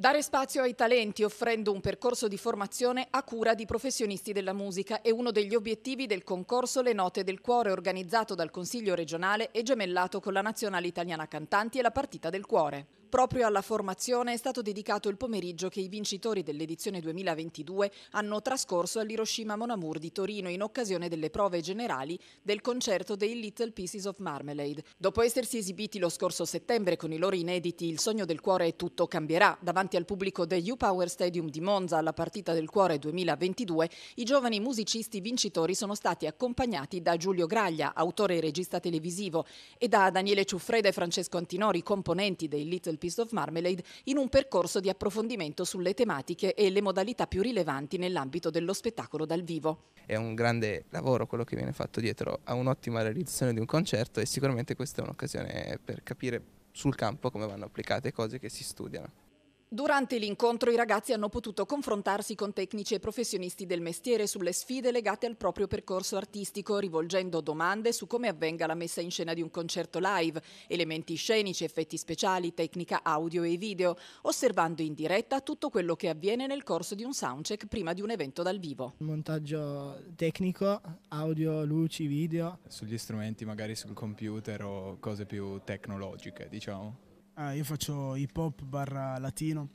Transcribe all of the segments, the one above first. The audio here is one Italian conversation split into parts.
Dare spazio ai talenti offrendo un percorso di formazione a cura di professionisti della musica è uno degli obiettivi del concorso Le Note del Cuore organizzato dal Consiglio regionale e gemellato con la Nazionale Italiana Cantanti e la Partita del Cuore. Proprio alla formazione è stato dedicato il pomeriggio che i vincitori dell'edizione 2022 hanno trascorso all'Hiroshima Monamur di Torino in occasione delle prove generali del concerto dei Little Pieces of Marmalade. Dopo essersi esibiti lo scorso settembre con i loro inediti Il sogno del cuore e tutto cambierà davanti al pubblico del U-Power Stadium di Monza alla partita del cuore 2022, i giovani musicisti vincitori sono stati accompagnati da Giulio Graglia, autore e regista televisivo, e da Daniele Ciuffreda e Francesco Antinori, componenti dei Little un Piece of Marmalade in un percorso di approfondimento sulle tematiche e le modalità più rilevanti nell'ambito dello spettacolo dal vivo. È un grande lavoro quello che viene fatto dietro a un'ottima realizzazione di un concerto e sicuramente questa è un'occasione per capire sul campo come vanno applicate cose che si studiano. Durante l'incontro i ragazzi hanno potuto confrontarsi con tecnici e professionisti del mestiere sulle sfide legate al proprio percorso artistico, rivolgendo domande su come avvenga la messa in scena di un concerto live, elementi scenici, effetti speciali, tecnica audio e video, osservando in diretta tutto quello che avviene nel corso di un soundcheck prima di un evento dal vivo. Montaggio tecnico, audio, luci, video. Sugli strumenti, magari sul computer o cose più tecnologiche, diciamo. Ah, io faccio hip hop barra latino,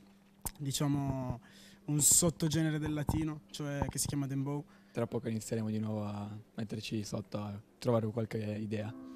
diciamo un sottogenere del latino, cioè che si chiama dembow. Tra poco inizieremo di nuovo a metterci sotto a trovare qualche idea.